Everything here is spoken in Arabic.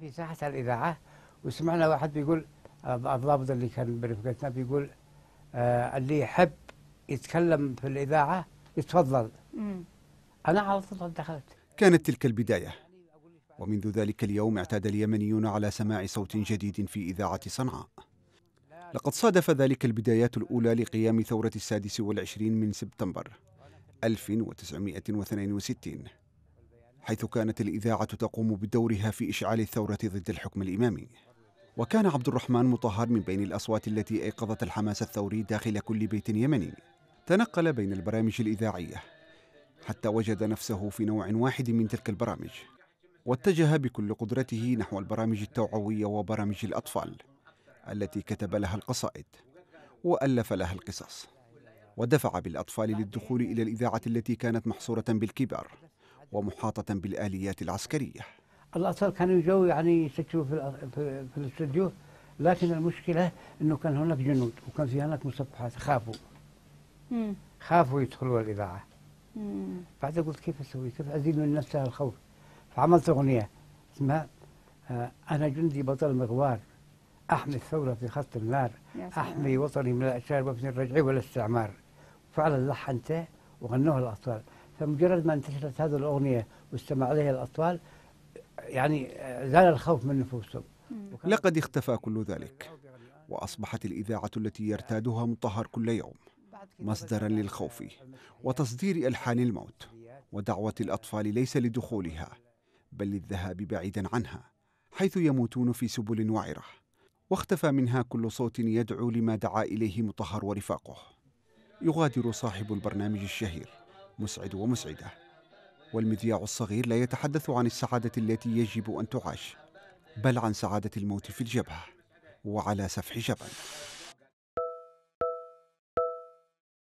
في ساحة الإذاعة وسمعنا واحد بيقول الضابط اللي كان برفقتنا بيقول آه اللي يحب يتكلم في الإذاعة يتفضل أنا على طول دخلت كانت تلك البداية ومنذ ذلك اليوم اعتاد اليمنيون على سماع صوت جديد في إذاعة صنعاء لقد صادف ذلك البدايات الأولى لقيام ثورة السادس والعشرين من سبتمبر 1962 حيث كانت الإذاعة تقوم بدورها في إشعال الثورة ضد الحكم الإمامي وكان عبد الرحمن مطهر من بين الأصوات التي أيقظت الحماس الثوري داخل كل بيت يمني تنقل بين البرامج الإذاعية حتى وجد نفسه في نوع واحد من تلك البرامج واتجه بكل قدرته نحو البرامج التوعوية وبرامج الأطفال التي كتب لها القصائد وألف لها القصص ودفع بالأطفال للدخول إلى الإذاعة التي كانت محصورة بالكبار ومحاطة بالآليات العسكرية الأطفال كانوا يجوا يعني يسجلوا في, في الاستوديو لكن المشكلة أنه كان هناك جنود وكان في هناك مسبحات خافوا خافوا يدخلوا الإذاعة بعد قلت كيف أسوي كيف أزيد من نفسها الخوف فعملت أغنية اسمها آه، أنا جندي بطل مغوار أحمي الثورة في خط النار أحمي وطني من الأشرار وابن الرجعي والاستعمار فعلا لحنته وغنوها الأطفال فمجرد ما انتشرت هذه الأغنية واستمع عليها الأطفال يعني زال الخوف من نفوسهم لقد اختفى كل ذلك وأصبحت الإذاعة التي يرتادها مطهر كل يوم مصدرا للخوف وتصدير ألحان الموت ودعوة الأطفال ليس لدخولها بل للذهاب بعيدا عنها حيث يموتون في سبل وعره واختفى منها كل صوت يدعو لما دعا إليه مطهر ورفاقه يغادر صاحب البرنامج الشهير مسعد ومسعدة والمذياع الصغير لا يتحدث عن السعادة التي يجب أن تعاش بل عن سعادة الموت في الجبهة وعلى سفح جبل